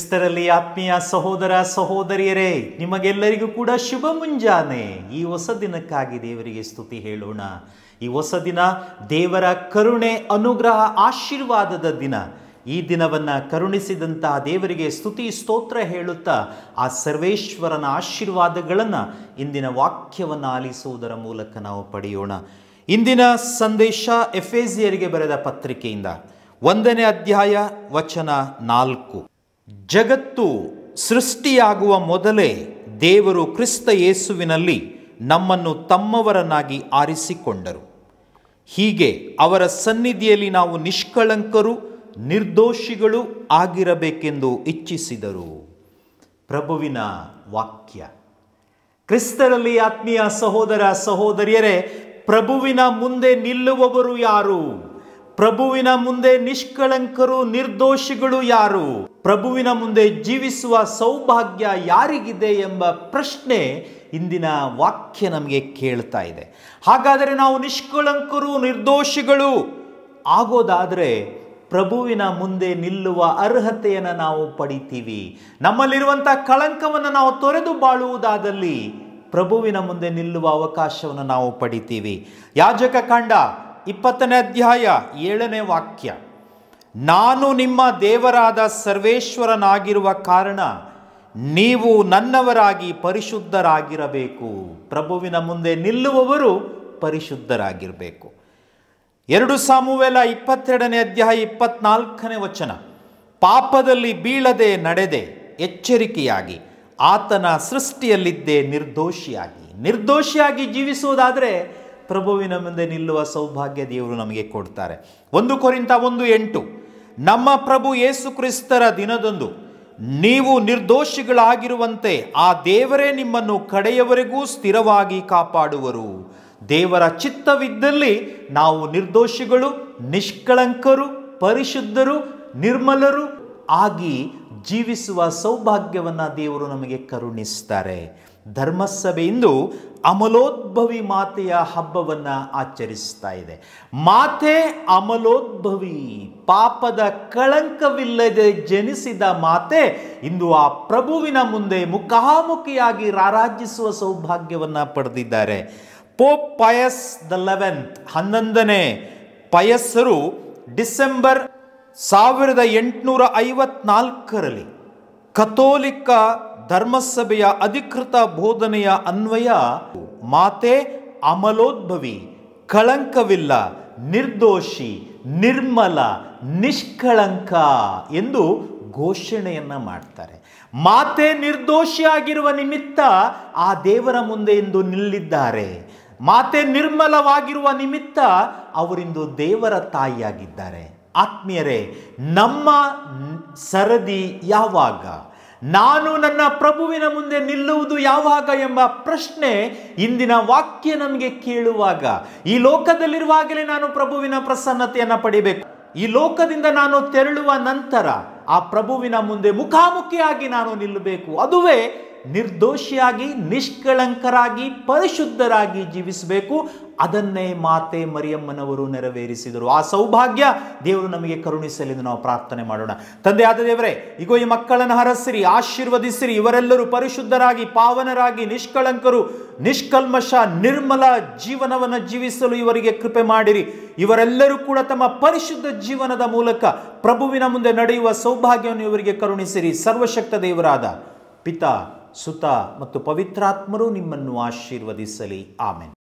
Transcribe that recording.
ಕ್ರಿಸ್ತರಲ್ಲಿ ಆತ್ಮೀಯ ಸಹೋದರ ಸಹೋದರಿಯರೇ ನಿಮಗೆಲ್ಲರಿಗೂ ಕೂಡ ಶುಭ ಮುಂಜಾನೆ ಈ ಹೊಸ ದಿನಕ್ಕಾಗಿ ದೇವರಿಗೆ ಸ್ತುತಿ ಹೇಳೋಣ ಈ ಹೊಸ ದಿನ ದೇವರ ಕರುಣೆ ಅನುಗ್ರಹ ಆಶೀರ್ವಾದದ ದಿನ ಈ ದಿನವನ್ನು ಕರುಣಿಸಿದಂತಹ ದೇವರಿಗೆ ಸ್ತುತಿ ಸ್ತೋತ್ರ ಹೇಳುತ್ತಾ ಆ ಸರ್ವೇಶ್ವರನ ಆಶೀರ್ವಾದಗಳನ್ನು ಇಂದಿನ ವಾಕ್ಯವನ್ನು ಆಲಿಸುವುದರ ಮೂಲಕ ನಾವು ಪಡೆಯೋಣ ಇಂದಿನ ಸಂದೇಶ ಎಸಿಯರಿಗೆ ಬರೆದ ಪತ್ರಿಕೆಯಿಂದ ಒಂದನೇ ಅಧ್ಯಾಯ ವಚನ ನಾಲ್ಕು ಜಗತ್ತು ಸೃಷ್ಟಿಯಾಗುವ ಮೊದಲೇ ದೇವರು ಕ್ರಿಸ್ತ ಯೇಸುವಿನಲ್ಲಿ ನಮ್ಮನ್ನು ತಮ್ಮವರನ್ನಾಗಿ ಆರಿಸಿಕೊಂಡರು ಹೀಗೆ ಅವರ ಸನ್ನಿಧಿಯಲ್ಲಿ ನಾವು ನಿಷ್ಕಳಂಕರು ನಿರ್ದೋಷಿಗಳು ಆಗಿರಬೇಕೆಂದು ಇಚ್ಛಿಸಿದರು ಪ್ರಭುವಿನ ವಾಕ್ಯ ಕ್ರಿಸ್ತರಲ್ಲಿ ಆತ್ಮೀಯ ಸಹೋದರ ಸಹೋದರಿಯರೇ ಪ್ರಭುವಿನ ಮುಂದೆ ನಿಲ್ಲುವವರು ಯಾರು ಪ್ರಭುವಿನ ಮುಂದೆ ನಿಷ್ಕಳಂಕರು ನಿರ್ದೋಷಿಗಳು ಯಾರು ಪ್ರಭುವಿನ ಮುಂದೆ ಜೀವಿಸುವ ಸೌಭಾಗ್ಯ ಯಾರಿಗಿದೆ ಎಂಬ ಪ್ರಶ್ನೆ ಇಂದಿನ ವಾಕ್ಯ ನಮಗೆ ಕೇಳ್ತಾ ಇದೆ ಹಾಗಾದರೆ ನಾವು ನಿಷ್ಕಳಂಕರು ನಿರ್ದೋಷಿಗಳು ಆಗೋದಾದರೆ ಪ್ರಭುವಿನ ಮುಂದೆ ನಿಲ್ಲುವ ಅರ್ಹತೆಯನ್ನು ನಾವು ಪಡಿತೀವಿ ನಮ್ಮಲ್ಲಿರುವಂಥ ಕಳಂಕವನ್ನು ನಾವು ತೊರೆದು ಬಾಳುವುದಾದಲ್ಲಿ ಪ್ರಭುವಿನ ಮುಂದೆ ನಿಲ್ಲುವ ಅವಕಾಶವನ್ನು ನಾವು ಪಡಿತೀವಿ ಯಾಜಕ ಕಾಂಡ ಇಪ್ಪತ್ತನೇ ಅಧ್ಯಾಯ ಏಳನೇ ವಾಕ್ಯ ನಾನು ನಿಮ್ಮ ದೇವರಾದ ಸರ್ವೇಶ್ವರನಾಗಿರುವ ಕಾರಣ ನೀವು ನನ್ನವರಾಗಿ ಪರಿಶುದ್ಧರಾಗಿರಬೇಕು ಪ್ರಭುವಿನ ಮುಂದೆ ನಿಲ್ಲುವವರು ಪರಿಶುದ್ಧರಾಗಿರಬೇಕು ಎರಡು ಸಾಮುವೆಲ ಇಪ್ಪತ್ತೆರಡನೇ ಅಧ್ಯಾಯ ಇಪ್ಪತ್ನಾಲ್ಕನೇ ವಚನ ಪಾಪದಲ್ಲಿ ಬೀಳದೆ ನಡೆದೆ ಎಚ್ಚರಿಕೆಯಾಗಿ ಆತನ ಸೃಷ್ಟಿಯಲ್ಲಿದ್ದೇ ನಿರ್ದೋಷಿಯಾಗಿ ನಿರ್ದೋಷಿಯಾಗಿ ಜೀವಿಸುವುದಾದರೆ ಪ್ರಭುವಿನ ಮುಂದೆ ನಿಲ್ಲುವ ಸೌಭಾಗ್ಯ ದೇವರು ನಮಗೆ ಕೊಡ್ತಾರೆ ಒಂದು ಕೊರಿಂತ ಒಂದು ಎಂಟು ನಮ್ಮ ಪ್ರಭು ಯೇಸು ಕ್ರಿಸ್ತರ ದಿನದಂದು ನೀವು ನಿರ್ದೋಷಿಗಳಾಗಿರುವಂತೆ ಆ ದೇವರೇ ನಿಮ್ಮನ್ನು ಕಡೆಯವರೆಗೂ ಸ್ಥಿರವಾಗಿ ಕಾಪಾಡುವರು ದೇವರ ಚಿತ್ತವಿದ್ದಲ್ಲಿ ನಾವು ನಿರ್ದೋಷಿಗಳು ನಿಷ್ಕಳಂಕರು ಪರಿಶುದ್ಧರು ನಿರ್ಮಲರು ಆಗಿ ಜೀವಿಸುವ ಸೌಭಾಗ್ಯವನ್ನು ದೇವರು ನಮಗೆ ಕರುಣಿಸ್ತಾರೆ ಧರ್ಮಸಭೆಯಿಂದು ಅಮಲೋದ್ಭವಿ ಮಾತೆಯ ಹಬ್ಬವನ್ನು ಆಚರಿಸ್ತಾ ಇದೆ ಮಾತೆ ಅಮಲೋದ್ಭವಿ ಪಾಪದ ಕಳಂಕವಿಲ್ಲದೆ ಜನಿಸಿದ ಮಾತೆ ಇಂದು ಆ ಪ್ರಭುವಿನ ಮುಂದೆ ಮುಖಾಮುಖಿಯಾಗಿ ರಾರಾಜಿಸುವ ಸೌಭಾಗ್ಯವನ್ನು ಪಡೆದಿದ್ದಾರೆ ಪೋಪ್ ಪಯಸ್ ದ ಲೆವೆಂತ್ ಹನ್ನೊಂದನೇ ಪಯಸ್ಸರು ಡಿಸೆಂಬರ್ ಸಾವಿರದ ಎಂಟುನೂರ ಐವತ್ನಾಲ್ಕರಲ್ಲಿ ಕಥೋಲಿಕ ಧರ್ಮಸಭೆಯ ಅಧಿಕೃತ ಬೋಧನೆಯ ಅನ್ವಯ ಮಾತೆ ಅಮಲೋದ್ಭವಿ ಕಳಂಕವಿಲ್ಲ ನಿರ್ದೋಷಿ ನಿರ್ಮಲ ನಿಷ್ಕಳಂಕ ಎಂದು ಘೋಷಣೆಯನ್ನು ಮಾಡ್ತಾರೆ ಮಾತೆ ನಿರ್ದೋಷಿಯಾಗಿರುವ ನಿಮಿತ್ತ ಆ ದೇವರ ಮುಂದೆ ಎಂದು ನಿಲ್ಲಿದ್ದಾರೆ ಮಾತೆ ನಿರ್ಮಲವಾಗಿರುವ ನಿಮಿತ್ತ ಅವರಿಂದು ದೇವರ ತಾಯಿಯಾಗಿದ್ದಾರೆ ಆತ್ಮೀಯರೇ ನಮ್ಮ ಸರದಿ ಯಾವಾಗ ನಾನು ನನ್ನ ಪ್ರಭುವಿನ ಮುಂದೆ ನಿಲ್ಲುವುದು ಯಾವಾಗ ಎಂಬ ಪ್ರಶ್ನೆ ಇಂದಿನ ವಾಕ್ಯ ನಮಗೆ ಕೇಳುವಾಗ ಈ ಲೋಕದಲ್ಲಿರುವಾಗಲೇ ನಾನು ಪ್ರಭುವಿನ ಪ್ರಸನ್ನತೆಯನ್ನು ಪಡಿಬೇಕು ಈ ಲೋಕದಿಂದ ನಾನು ತೆರಳುವ ನಂತರ ಆ ಪ್ರಭುವಿನ ಮುಂದೆ ಮುಖಾಮುಖಿಯಾಗಿ ನಾನು ನಿಲ್ಲಬೇಕು ಅದುವೇ ನಿರ್ದೋಷಿಯಾಗಿ ನಿಷ್ಕಳಂಕರಾಗಿ ಪರಿಶುದ್ಧರಾಗಿ ಜೀವಿಸಬೇಕು ಅದನ್ನೇ ಮಾತೆ ಮರಿಯಮ್ಮನವರು ನೆರವೇರಿಸಿದರು ಆ ಸೌಭಾಗ್ಯ ದೇವರು ನಮಗೆ ಕರುಣಿಸಲಿ ಎಂದು ನಾವು ಪ್ರಾರ್ಥನೆ ಮಾಡೋಣ ತಂದೆಯಾದ ದೇವರೇ ಇಗೋ ಈ ಮಕ್ಕಳನ್ನು ಹರಸಿರಿ ಆಶೀರ್ವದಿಸಿರಿ ಇವರೆಲ್ಲರೂ ಪರಿಶುದ್ಧರಾಗಿ ಪಾವನರಾಗಿ ನಿಷ್ಕಳಂಕರು ನಿಷ್ಕಲ್ಮಶ ನಿರ್ಮಲ ಜೀವನವನ್ನು ಜೀವಿಸಲು ಇವರಿಗೆ ಕೃಪೆ ಮಾಡಿರಿ ಇವರೆಲ್ಲರೂ ಕೂಡ ತಮ್ಮ ಪರಿಶುದ್ಧ ಜೀವನದ ಮೂಲಕ ಪ್ರಭುವಿನ ಮುಂದೆ ನಡೆಯುವ ಸೌಭಾಗ್ಯವನ್ನು ಇವರಿಗೆ ಕರುಣಿಸಿರಿ ಸರ್ವಶಕ್ತ ದೇವರಾದ ಪಿತಾ ಸುತ ಮತ್ತು ಪವಿತ್ರಾತ್ಮರು ನಿಮ್ಮನ್ನು ಆಶೀರ್ವದಿಸಲಿ ಆಮೆನ್